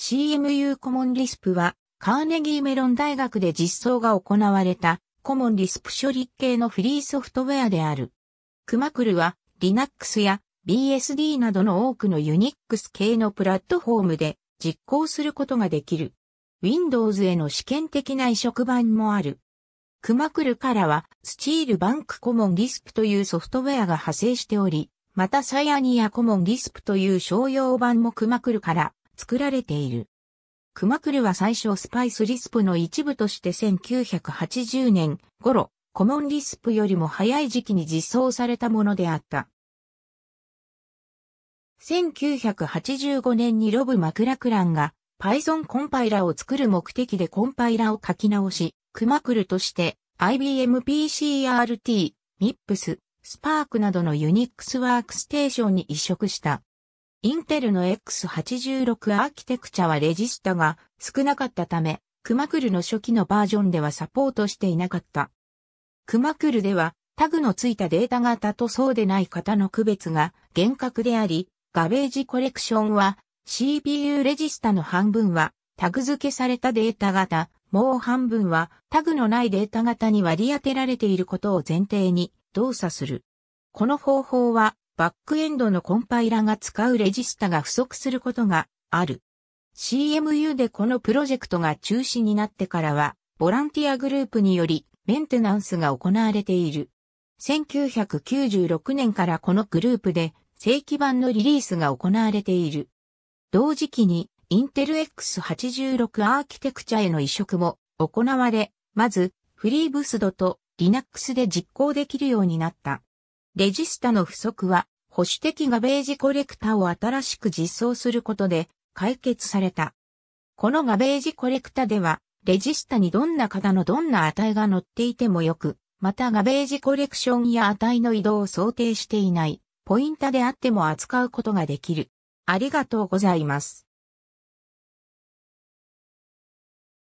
CMU コモンリスプは、カーネギーメロン大学で実装が行われた、コモンリスプ処理系のフリーソフトウェアである。クマクルは、Linux や BSD などの多くの Unix 系のプラットフォームで実行することができる。Windows への試験的な移植版もある。クマクルからは、スチールバンクコモンリスプというソフトウェアが派生しており、またサイアニアコモンリスプという商用版もクマクルから作られている。クマクルは最初スパイスリスプの一部として1980年頃、コモンリスプよりも早い時期に実装されたものであった。1985年にロブ・マクラクランが Python コンパイラを作る目的でコンパイラを書き直し、クマクルとして IBM PCRT、MIPS、Spark などのユニックスワークステーションに移植した。インテルの X86 アーキテクチャはレジスタが少なかったため、クマクルの初期のバージョンではサポートしていなかった。クマクルではタグのついたデータ型とそうでない型の区別が厳格であり、ガベージコレクションは CPU レジスタの半分はタグ付けされたデータ型、もう半分はタグのないデータ型に割り当てられていることを前提に動作する。この方法はバックエンドのコンパイラが使うレジスタが不足することがある。CMU でこのプロジェクトが中止になってからは、ボランティアグループによりメンテナンスが行われている。1996年からこのグループで正規版のリリースが行われている。同時期にインテル X86 アーキテクチャへの移植も行われ、まずフリーブスドと Linux で実行できるようになった。レジスタの不足は、保守的ガベージコレクタを新しく実装することで解決された。このガベージコレクタでは、レジスタにどんな型のどんな値が載っていてもよく、またガベージコレクションや値の移動を想定していない、ポインタであっても扱うことができる。ありがとうございます。